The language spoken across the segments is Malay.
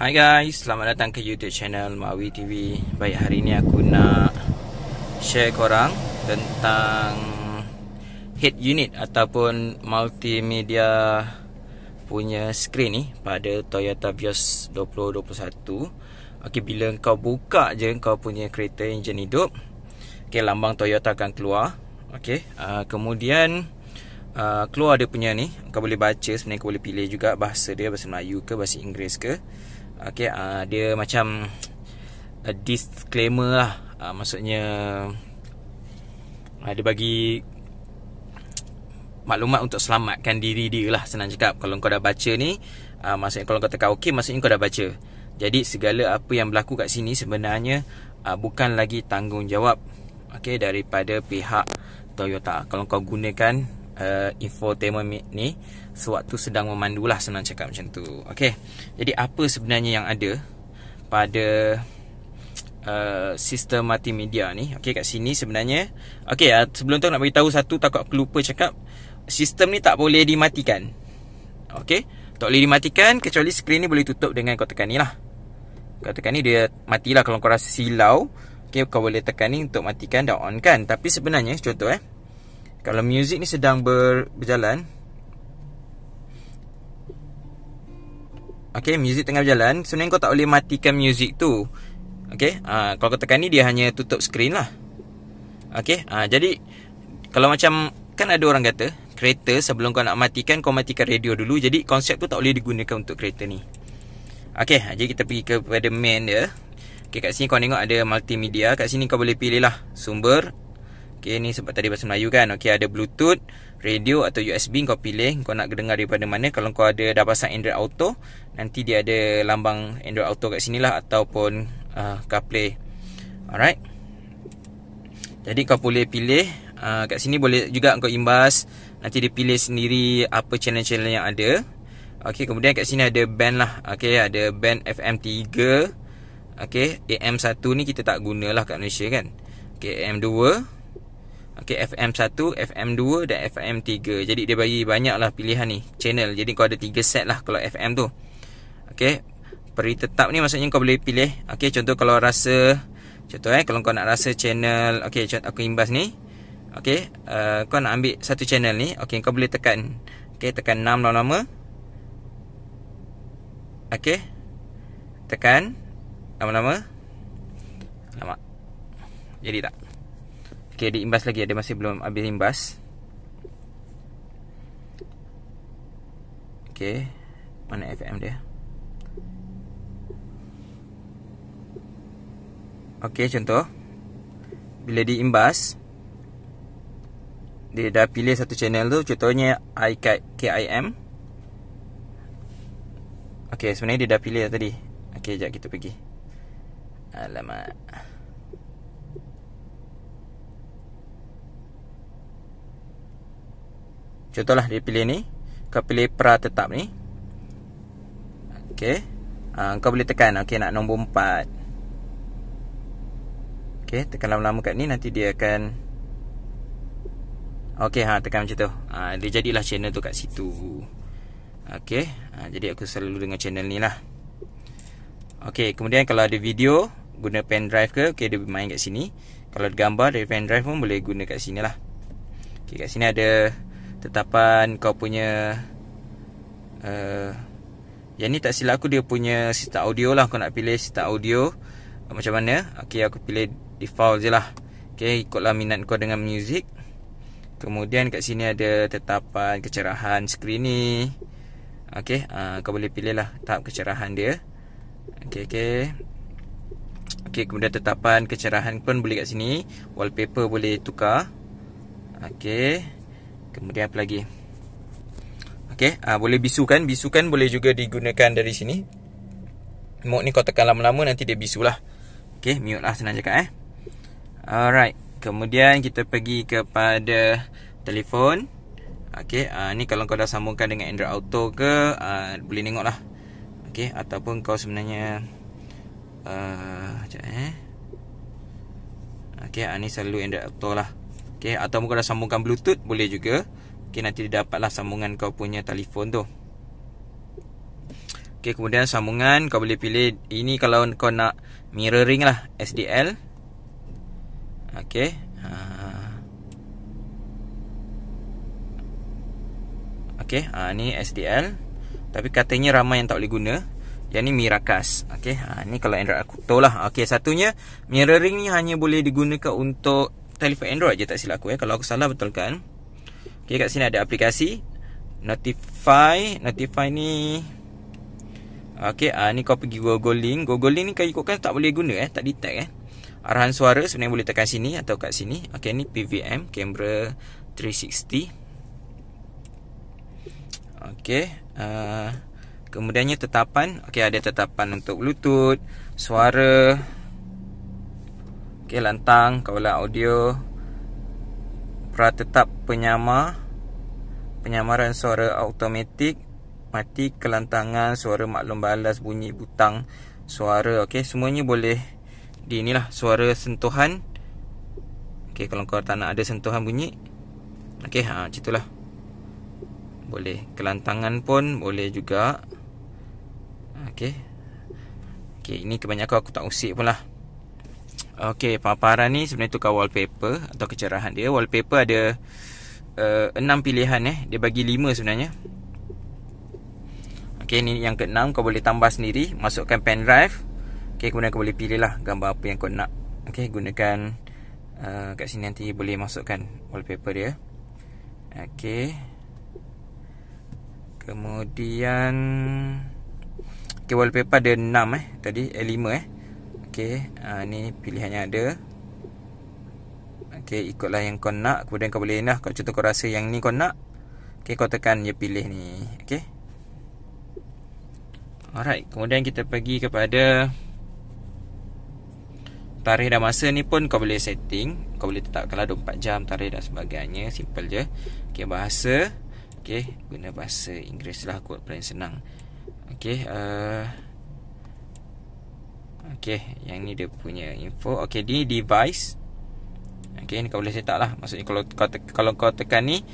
Hai guys, selamat datang ke YouTube channel Mawi TV. Baik, hari ini aku nak share korang tentang head unit ataupun multimedia punya screen ni pada Toyota Vios 2021. Okey, bila kau buka je kau punya kereta enjin hidup. Okey, lambang Toyota akan keluar. Okey, uh, kemudian uh, keluar dia punya ni. Kau boleh baca sebenarnya kau boleh pilih juga bahasa dia bahasa Melayu ke bahasa Inggeris ke. Okay, uh, dia macam a disclaimer lah. Uh, maksudnya uh, dia bagi maklumat untuk selamatkan diri dia lah senang cakap. Kalau kau dah baca ni, uh, maksudnya kalau kau tekan okey, maksudnya kau dah baca. Jadi segala apa yang berlaku kat sini sebenarnya uh, bukan lagi tanggungjawab okay, daripada pihak Toyota. Kalau kau gunakan uh, infotainment ni sewaktu sedang memandulah senang cakap macam tu. Okey. Jadi apa sebenarnya yang ada pada uh, sistem multimedia ni? Okey kat sini sebenarnya. Okey uh, sebelum tu nak beritahu satu takut aku lupa cakap sistem ni tak boleh dimatikan. Okey. Tak boleh dimatikan kecuali skrin ni boleh tutup dengan kau tekan ni lah. Kau tekan ni dia matilah kalau kau rasa silau. Okay, kau boleh tekan ni untuk matikan dan on kan. Tapi sebenarnya, contoh eh. Kalau muzik ni sedang ber, berjalan Okay, muzik tengah berjalan Sebenarnya kau tak boleh matikan muzik tu Okay, uh, kalau kau tekan ni dia hanya tutup screen lah Okay, uh, jadi Kalau macam, kan ada orang kata Kereta sebelum kau nak matikan, kau matikan radio dulu Jadi konsep tu tak boleh digunakan untuk kereta ni Okay, uh, jadi kita pergi kepada main dia Okay, kat sini kau tengok ada multimedia Kat sini kau boleh pilih lah Sumber, Okey ni sebab tadi bahasa Melayu kan. Okey ada Bluetooth, radio atau USB kau pilih kau nak dengar daripada mana. Kalau kau ada dah pasang Android Auto, nanti dia ada lambang Android Auto kat sini lah, ataupun uh, CarPlay. Alright. Jadi kau boleh pilih uh, kat sini boleh juga kau imbas nanti dia pilih sendiri apa channel-channel yang ada. Okey kemudian kat sini ada band lah. Okey ada band FM 3. Okey AM 1 ni kita tak gunalah kat Malaysia kan. Okey AM Okay, FM 1, FM 2 dan FM 3 Jadi dia bagi banyak lah pilihan ni Channel Jadi kau ada 3 set lah kalau FM tu Okay Peri tetap ni maksudnya kau boleh pilih Okay, contoh kalau rasa Contoh eh, kalau kau nak rasa channel Okay, contoh aku imbas ni Okay, uh, eh, kau nak ambil satu channel ni Okay, kau boleh tekan Okay, tekan 6 lama-lama Okay Tekan Lama-lama Lama Jadi tak? Okay, dia imbas lagi. Dia masih belum habis imbas. Okay. Mana FM dia? Okay, contoh. Bila dia imbas. Dia dah pilih satu channel tu. Contohnya, KIM. Okay, sebenarnya dia dah pilih tadi. Okay, sekejap kita pergi. Alamak. Contohlah dia pilih ni Kau pilih pra tetap ni Ok uh, ah, Kau boleh tekan Ok nak nombor 4 Ok tekan lama-lama kat ni Nanti dia akan Ok ha, tekan macam tu uh, Dia jadilah channel tu kat situ Ok uh, ah, Jadi aku selalu dengan channel ni lah Ok kemudian kalau ada video Guna pen drive ke Ok dia main kat sini Kalau ada gambar dari pen drive pun Boleh guna kat sini lah Ok kat sini ada tetapan kau punya uh, yang ni tak silap aku dia punya sistem audio lah kau nak pilih sistem audio uh, macam mana ok aku pilih default je lah ok ikutlah minat kau dengan music kemudian kat sini ada tetapan kecerahan screen ni ok uh, kau boleh pilih lah tahap kecerahan dia ok ok ok kemudian tetapan kecerahan pun boleh kat sini wallpaper boleh tukar Okey. Kemudian apa lagi? Okey, ha, boleh Bisu kan boleh juga digunakan dari sini. Mute ni kau tekan lama-lama nanti dia bisu lah. Okay, mute lah senang cakap eh. Alright, kemudian kita pergi kepada telefon. Okey, ha, ni kalau kau dah sambungkan dengan Android Auto ke, ha, boleh lah. Okey, ataupun kau sebenarnya uh, sekejap eh. Okey, ha, ni selalu Android Auto lah. Okay, atau kau dah sambungkan bluetooth boleh juga okay, Nanti dia dapatlah sambungan kau punya telefon tu okay, Kemudian sambungan kau boleh pilih Ini kalau kau nak mirroring lah SDL okay. Ah. Okay, ha, ah, Ini SDL Tapi katanya ramai yang tak boleh guna yang ni Mirakas. Okay, ha ni kalau Android aku tahu lah. Okay, satunya mirroring ni hanya boleh digunakan untuk telefon Android je tak silap aku eh kalau aku salah betulkan. Okay kat sini ada aplikasi Notify, Notify ni Okay, uh, ah, ni kau pergi Google Link. Google Link ni kau ikutkan tak boleh guna eh, tak detect eh. Arahan suara sebenarnya boleh tekan sini atau kat sini. Okay ni PVM, Camera 360. Okay, uh, kemudiannya tetapan. Okay ada tetapan untuk Bluetooth, suara, Okey, lantang, kawalan audio Pratetap penyamar Penyamaran suara automatik Mati kelantangan suara maklum balas bunyi butang suara Okey, semuanya boleh Di inilah, suara sentuhan Okey, kalau kau tak nak ada sentuhan bunyi Okey, ha, macam itulah Boleh, kelantangan pun boleh juga Okey Okey, ini kebanyakan aku tak usik pun lah Okey, paparan ni sebenarnya tukar wallpaper atau kecerahan dia. Wallpaper ada uh, enam pilihan eh. Dia bagi lima sebenarnya. Okey, ni yang keenam kau boleh tambah sendiri, masukkan pen drive. Okey, kemudian kau boleh pilihlah gambar apa yang kau nak. Okey, gunakan uh, kat sini nanti boleh masukkan wallpaper dia. Okey. Kemudian okay, wallpaper ada enam eh tadi eh, lima eh. Okey, uh, ni yang ada. Okey, ikutlah yang kau nak. Kemudian kau boleh nak kau contoh kau rasa yang ni kau nak. Okey, kau tekan dia pilih ni. Okey. Alright, kemudian kita pergi kepada tarikh dan masa ni pun kau boleh setting. Kau boleh tetapkanlah 24 jam tarikh dan sebagainya, simple je. Okey, bahasa. Okey, guna bahasa Inggeris lah kot paling senang. Okey, uh, Okay Yang ni dia punya info Okay Di device Okay Ni kau boleh setak lah Maksudnya kalau kau, kalau kau tekan ni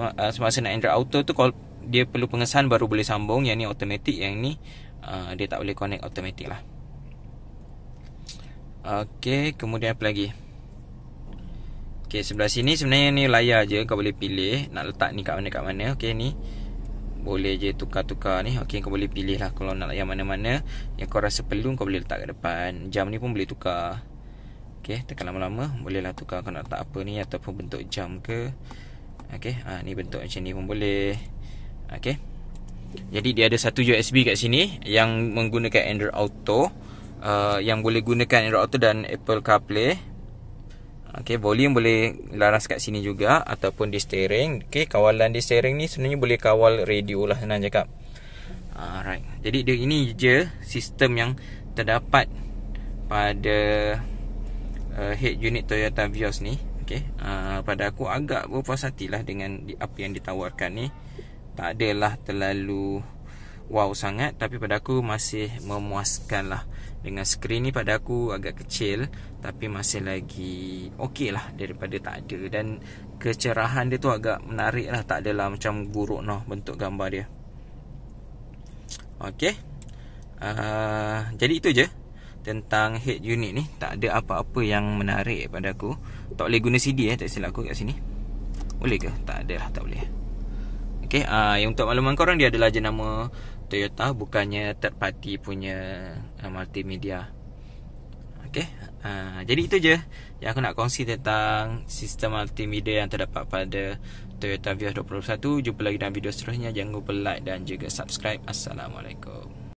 uh, Semasa nak Android Auto tu kalau Dia perlu pengesan baru boleh sambung Yang ni automatic Yang ni uh, Dia tak boleh connect automatic lah Okay Kemudian apa lagi Okay sebelah sini sebenarnya ni layar je Kau boleh pilih Nak letak ni kat mana kat mana Okay ni boleh je tukar-tukar ni Okay kau boleh pilih lah kalau nak yang mana-mana Yang kau rasa perlu kau boleh letak ke depan Jam ni pun boleh tukar Okay tekan lama-lama Boleh lah tukar kau nak letak apa ni Ataupun bentuk jam ke Okay ha, ah, ni bentuk macam ni pun boleh Okay Jadi dia ada satu USB kat sini Yang menggunakan Android Auto uh, Yang boleh gunakan Android Auto dan Apple CarPlay Okey, volume boleh laras kat sini juga ataupun di steering. Okey, kawalan di steering ni sebenarnya boleh kawal radio lah senang je cakap. Alright. Jadi dia ini je sistem yang terdapat pada uh, head unit Toyota Vios ni. Okey. Uh, pada aku agak berpuas hatilah dengan apa yang ditawarkan ni. Tak adalah terlalu wow sangat tapi pada aku masih memuaskan lah dengan skrin ni pada aku agak kecil tapi masih lagi okey lah daripada tak ada dan kecerahan dia tu agak menarik lah tak adalah macam buruk noh bentuk gambar dia Okey. Uh, jadi itu je tentang head unit ni tak ada apa-apa yang menarik pada aku tak boleh guna CD eh tak silap aku kat sini boleh ke tak ada lah tak boleh Okey, uh, yang untuk makluman korang dia adalah jenama Toyota bukannya third party punya uh, multimedia. Okey, uh, jadi itu je yang aku nak kongsi tentang sistem multimedia yang terdapat pada Toyota Vios 2021. Jumpa lagi dalam video seterusnya. Jangan lupa like dan juga subscribe. Assalamualaikum.